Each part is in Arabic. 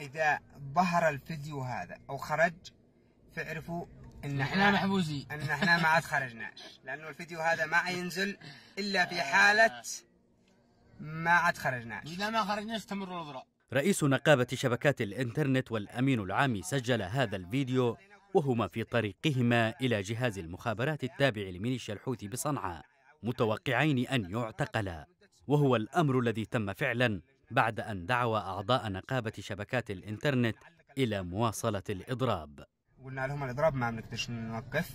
اذا ظهر الفيديو هذا او خرج فاعرفوا ان احنا محبوسين ان احنا ما عاد خرجناش لانه الفيديو هذا ما ينزل الا في آه. حاله ما عاد خرجناش اذا ما خرجناش تمر الاضرار رئيس نقابة شبكات الإنترنت والأمين العام سجل هذا الفيديو وهما في طريقهما إلى جهاز المخابرات التابع لميليشيا الحوثي بصنعاء متوقعين أن يعتقلا وهو الأمر الذي تم فعلا بعد أن دعوا أعضاء نقابة شبكات الإنترنت إلى مواصلة الإضراب قلنا لهم الإضراب ما بنقدرش نوقف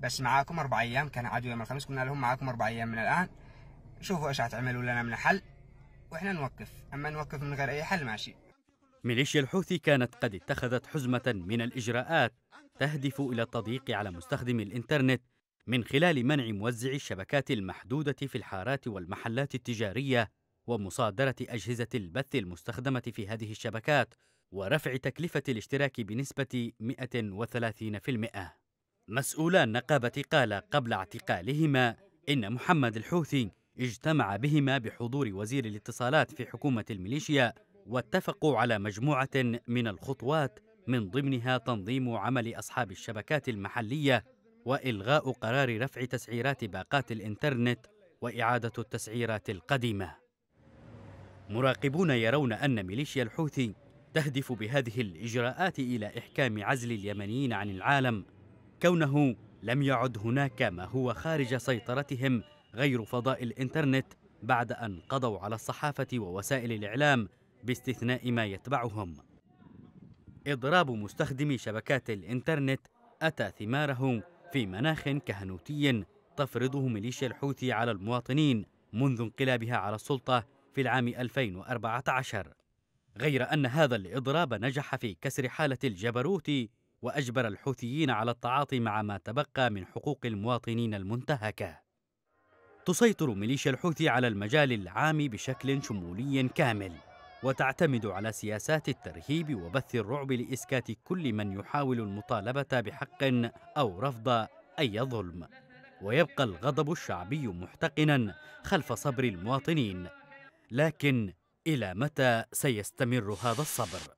بس معاكم أربع أيام كان عاد يوم الخميس قلنا لهم معاكم أربع أيام من الآن شوفوا إيش هتعملوا لنا من حل وإحنا نوقف أما نوقف من غير أي حل ماشي ميليشيا الحوثي كانت قد اتخذت حزمة من الإجراءات تهدف إلى التضييق على مستخدمي الإنترنت من خلال منع موزعي الشبكات المحدودة في الحارات والمحلات التجارية ومصادرة أجهزة البث المستخدمة في هذه الشبكات ورفع تكلفة الاشتراك بنسبة 130%. مسؤولا النقابة قال قبل اعتقالهما إن محمد الحوثي اجتمع بهما بحضور وزير الاتصالات في حكومة الميليشيا واتفقوا على مجموعة من الخطوات من ضمنها تنظيم عمل أصحاب الشبكات المحلية وإلغاء قرار رفع تسعيرات باقات الإنترنت وإعادة التسعيرات القديمة مراقبون يرون أن ميليشيا الحوثي تهدف بهذه الإجراءات إلى إحكام عزل اليمنيين عن العالم كونه لم يعد هناك ما هو خارج سيطرتهم غير فضاء الإنترنت بعد أن قضوا على الصحافة ووسائل الإعلام باستثناء ما يتبعهم إضراب مستخدمي شبكات الإنترنت أتى ثماره في مناخ كهنوتي تفرضه ميليشيا الحوثي على المواطنين منذ انقلابها على السلطة في العام 2014 غير أن هذا الإضراب نجح في كسر حالة الجبروت وأجبر الحوثيين على التعاطي مع ما تبقى من حقوق المواطنين المنتهكة تسيطر ميليشيا الحوثي على المجال العام بشكل شمولي كامل وتعتمد على سياسات الترهيب وبث الرعب لإسكات كل من يحاول المطالبة بحق أو رفض أي ظلم ويبقى الغضب الشعبي محتقنا خلف صبر المواطنين لكن إلى متى سيستمر هذا الصبر؟